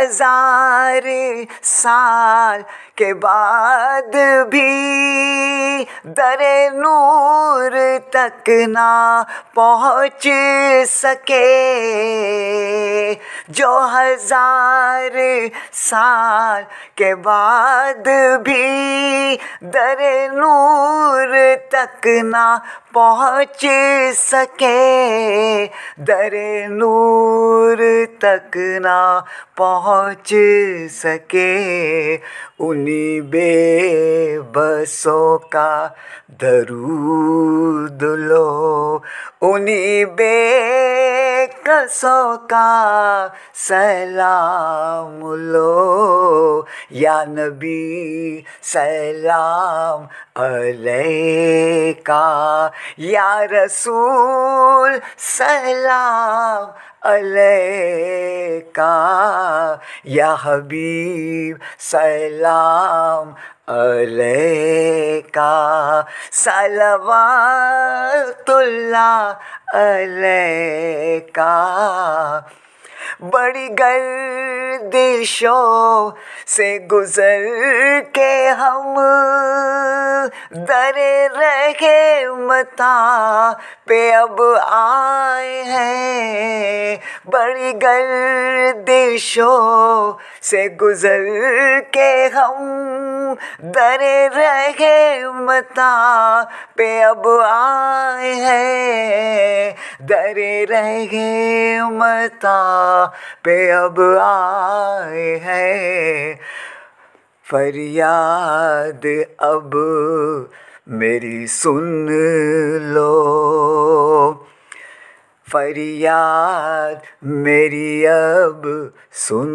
हजार साल के बाद भी दरे नूर तक ना पहुँच सके जो हजार साल के बाद भी दरे नूर तक ना पहुँच सके दरे नूर तक ना पहुँच सके उन्हीं बेबसों का दरूद लो उन्हीं बे नकसों का सलाम लो या नबी सलाम अलैका या रसूल सलाम अलैका या हबीब सलाम अलैका सलवातुल्ला अलैका बड़ी गर्दिशों से गुजर के हम दरे रहे मता पे अब आए हैं बड़ी गर्दिशों से गुजर के हम दरे रहे मता पे अब आए हैं दरे रहे मता पे अब आए हैं फरियाद अब मेरी सुन लो फरियाद मेरी अब सुन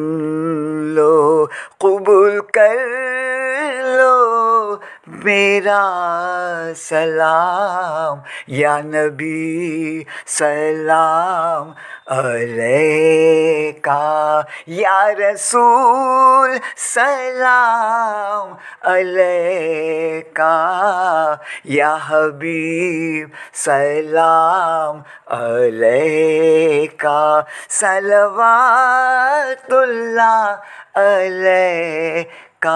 लो कबूल कर लो मेरा सलाम या नबी सलाम अरे का या रसूल सलाम अले का या हबीब सलाम अलैका सलवातुल्ला अलैका